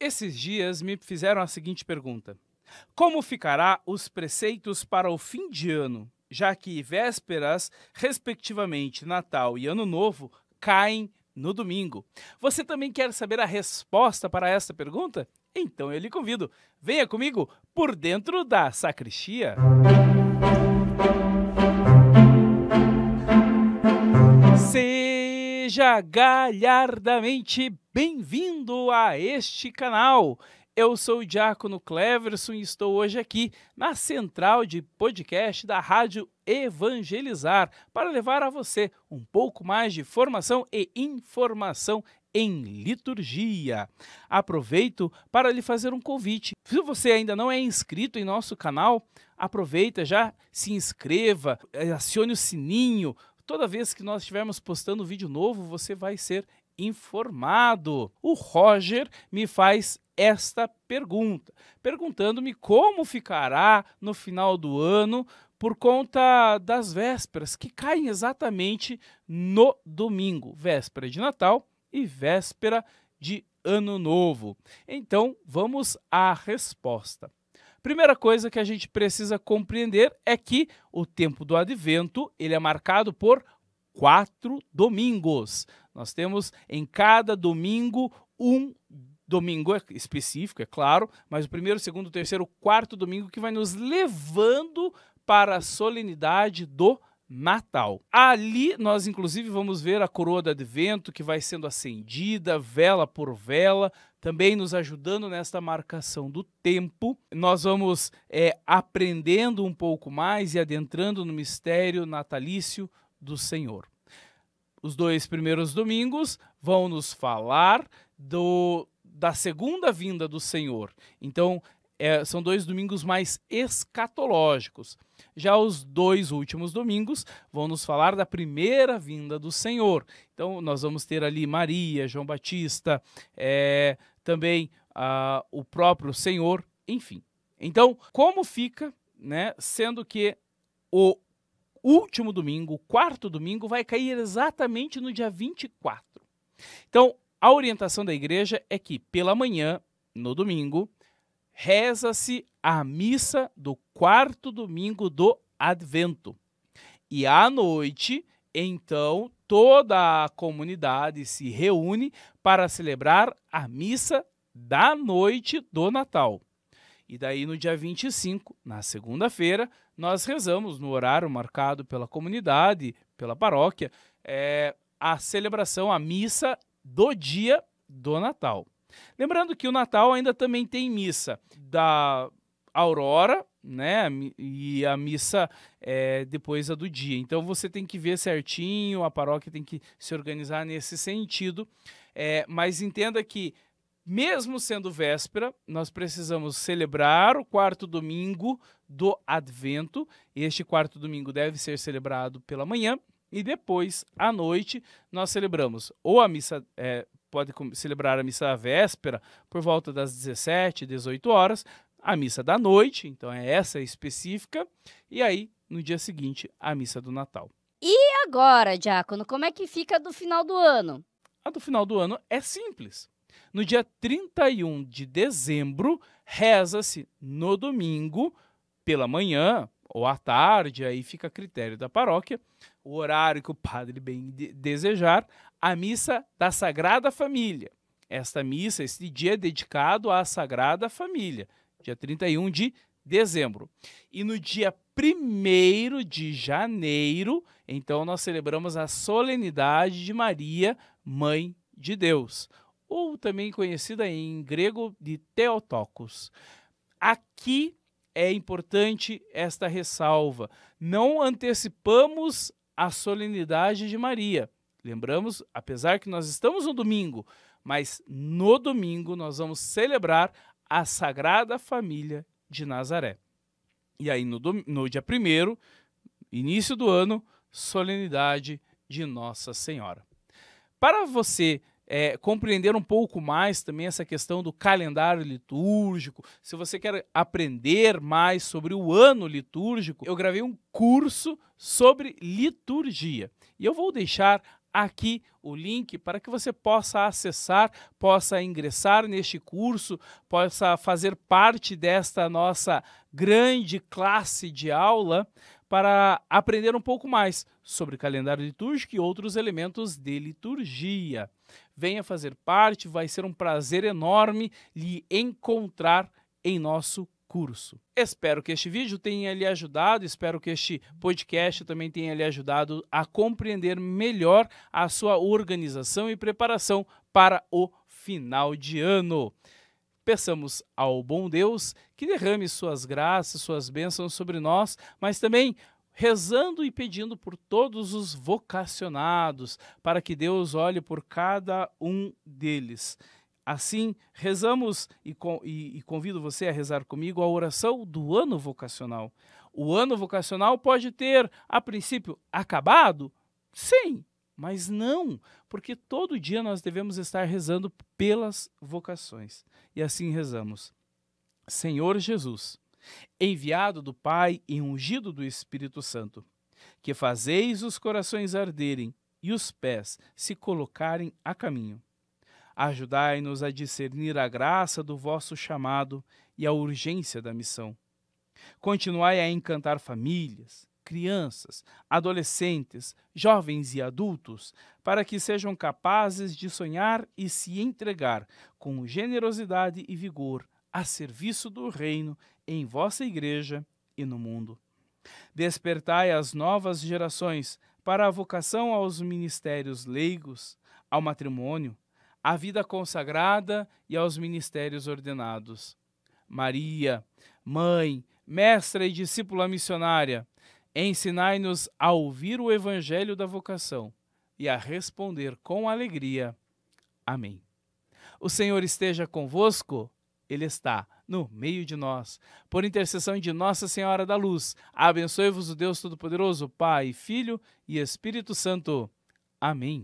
Esses dias me fizeram a seguinte pergunta: Como ficará os preceitos para o fim de ano, já que vésperas, respectivamente Natal e Ano Novo, caem no domingo? Você também quer saber a resposta para essa pergunta? Então eu lhe convido, venha comigo por dentro da sacristia. Música Seja galhardamente bem-vindo a este canal. Eu sou o Diácono Cleverson e estou hoje aqui na central de podcast da Rádio Evangelizar para levar a você um pouco mais de formação e informação em liturgia. Aproveito para lhe fazer um convite. Se você ainda não é inscrito em nosso canal, aproveita já, se inscreva, eh, acione o sininho Toda vez que nós estivermos postando vídeo novo, você vai ser informado. O Roger me faz esta pergunta, perguntando-me como ficará no final do ano por conta das vésperas que caem exatamente no domingo, véspera de Natal e véspera de Ano Novo. Então, vamos à resposta. Primeira coisa que a gente precisa compreender é que o tempo do advento ele é marcado por quatro domingos. Nós temos em cada domingo um domingo é específico, é claro, mas o primeiro, segundo, terceiro, quarto domingo que vai nos levando para a solenidade do Natal. Ali nós, inclusive, vamos ver a coroa do advento que vai sendo acendida, vela por vela, também nos ajudando nesta marcação do tempo. Nós vamos é, aprendendo um pouco mais e adentrando no mistério natalício do Senhor. Os dois primeiros domingos vão nos falar do da segunda vinda do Senhor. Então, é, são dois domingos mais escatológicos. Já os dois últimos domingos vão nos falar da primeira vinda do Senhor. Então, nós vamos ter ali Maria, João Batista, é, também o próprio Senhor, enfim. Então, como fica, né, sendo que o último domingo, o quarto domingo, vai cair exatamente no dia 24. Então, a orientação da igreja é que pela manhã, no domingo, reza-se a missa do quarto domingo do Advento. E à noite, então, toda a comunidade se reúne para celebrar a missa da noite do Natal. E daí, no dia 25, na segunda-feira, nós rezamos no horário marcado pela comunidade, pela paróquia, é, a celebração, a missa do dia do Natal. Lembrando que o Natal ainda também tem missa da Aurora, né? E a missa é depois a do dia. Então você tem que ver certinho, a paróquia tem que se organizar nesse sentido. É, mas entenda que, mesmo sendo véspera, nós precisamos celebrar o quarto domingo do Advento. Este quarto domingo deve ser celebrado pela manhã. E depois, à noite, nós celebramos ou a missa é, pode celebrar a missa à véspera por volta das 17, 18 horas, a missa da noite, então é essa específica, e aí no dia seguinte a missa do Natal. E agora, Diácono, como é que fica a do final do ano? A do final do ano é simples. No dia 31 de dezembro, reza-se no domingo, pela manhã, ou à tarde, aí fica a critério da paróquia, o horário que o padre bem de desejar, a missa da Sagrada Família. Esta missa, este dia é dedicado à Sagrada Família, dia 31 de dezembro. E no dia 1 de janeiro, então nós celebramos a solenidade de Maria, Mãe de Deus, ou também conhecida em grego de Theotokos. Aqui é importante esta ressalva. Não antecipamos a solenidade de Maria. Lembramos, apesar que nós estamos no domingo, mas no domingo nós vamos celebrar a Sagrada Família de Nazaré. E aí, no, no dia 1, início do ano, solenidade de Nossa Senhora. Para você é, compreender um pouco mais também essa questão do calendário litúrgico, se você quer aprender mais sobre o ano litúrgico, eu gravei um curso sobre liturgia. E eu vou deixar aqui o link para que você possa acessar, possa ingressar neste curso, possa fazer parte desta nossa grande classe de aula para aprender um pouco mais sobre calendário litúrgico e outros elementos de liturgia venha fazer parte, vai ser um prazer enorme lhe encontrar em nosso curso. Espero que este vídeo tenha lhe ajudado, espero que este podcast também tenha lhe ajudado a compreender melhor a sua organização e preparação para o final de ano. Peçamos ao bom Deus que derrame suas graças, suas bênçãos sobre nós, mas também rezando e pedindo por todos os vocacionados, para que Deus olhe por cada um deles. Assim, rezamos e, e, e, convido você a rezar comigo a oração do ano vocacional. O ano vocacional pode ter, a princípio, acabado? Sim, mas não, porque todo dia nós devemos estar rezando pelas vocações. E assim rezamos. Senhor Jesus enviado do Pai e ungido do Espírito Santo, que fazeis os corações arderem e os pés se colocarem a caminho. Ajudai-nos a discernir a graça do vosso chamado e a urgência da missão. Continuai a encantar famílias, crianças, adolescentes, jovens e adultos, para que sejam capazes de sonhar e se entregar com generosidade e vigor a serviço do Reino em vossa igreja e no mundo. Despertai as novas gerações para a vocação aos ministérios leigos, ao matrimônio, à vida consagrada e aos ministérios ordenados. Maria, mãe, mestra e discípula missionária, ensinai-nos a ouvir o evangelho da vocação e a responder com alegria. Amém. O Senhor esteja convosco. Ele está no meio de nós. Por intercessão de Nossa Senhora da Luz, abençoe-vos o Deus Todo-Poderoso, Pai, Filho e Espírito Santo. Amém.